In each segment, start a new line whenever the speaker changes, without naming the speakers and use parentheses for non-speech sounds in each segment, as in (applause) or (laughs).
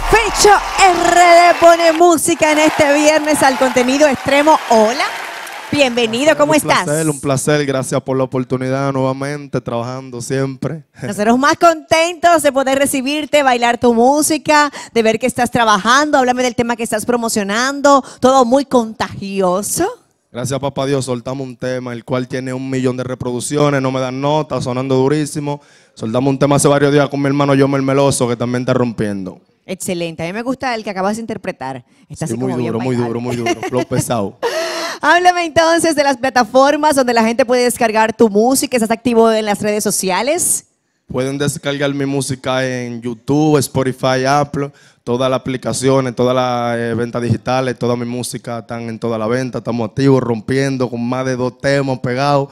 Fecho RD pone música en este viernes al contenido extremo. Hola. Bienvenido, ¿cómo un estás? Placer,
un placer, gracias por la oportunidad nuevamente, trabajando siempre. (laughs) Nosotros
más contentos de poder recibirte, bailar tu música, de ver que estás trabajando, háblame del tema que estás promocionando, todo muy contagioso.
Gracias, papá Dios, soltamos un tema, el cual tiene un millón de reproducciones, no me dan nota, sonando durísimo. Soltamos un tema hace varios días con mi hermano Yo Meloso, que también está rompiendo.
Excelente. A mí me gusta el que acabas de interpretar.
Está muy, duro, muy duro, muy duro, muy pesado.
(laughs) Háblame entonces de las plataformas donde la gente puede descargar tu música. ¿Estás activo en las redes sociales?
Pueden descargar mi música en YouTube, Spotify, Apple, todas las aplicaciones, todas las eh, ventas digitales, toda mi música están en toda la venta. Estamos activos, rompiendo con más de dos temas pegados.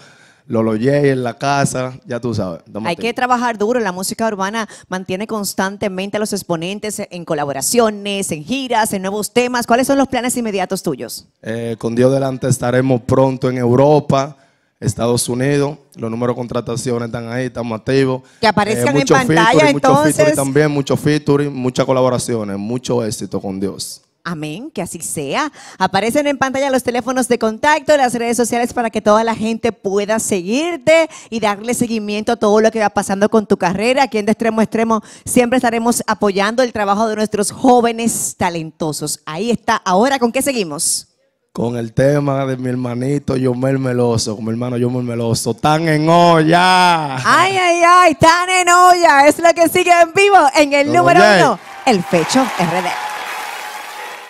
Lo J en la casa, ya tú sabes. Hay que
trabajar duro, la música urbana mantiene constantemente a los exponentes en colaboraciones, en giras, en nuevos temas. ¿Cuáles son los planes inmediatos tuyos?
Eh, con Dios delante estaremos pronto en Europa. Estados Unidos, los números de contrataciones están ahí, estamos activos. Que aparezcan eh, en pantalla featuring, entonces. featuring también, mucho featuring, muchas colaboraciones, mucho éxito con Dios.
Amén, que así sea. Aparecen en pantalla los teléfonos de contacto, las redes sociales para que toda la gente pueda seguirte y darle seguimiento a todo lo que va pasando con tu carrera. Aquí en De Extremo a Extremo siempre estaremos apoyando el trabajo de nuestros jóvenes talentosos. Ahí está. Ahora, ¿con qué seguimos?
Con el tema de mi hermanito Yomel Meloso, con mi hermano Yomel Meloso. ¡Tan en olla! ¡Ay,
ay, ay! ¡Tan en olla! Es lo que sigue en vivo en el número uno, el Fecho RD.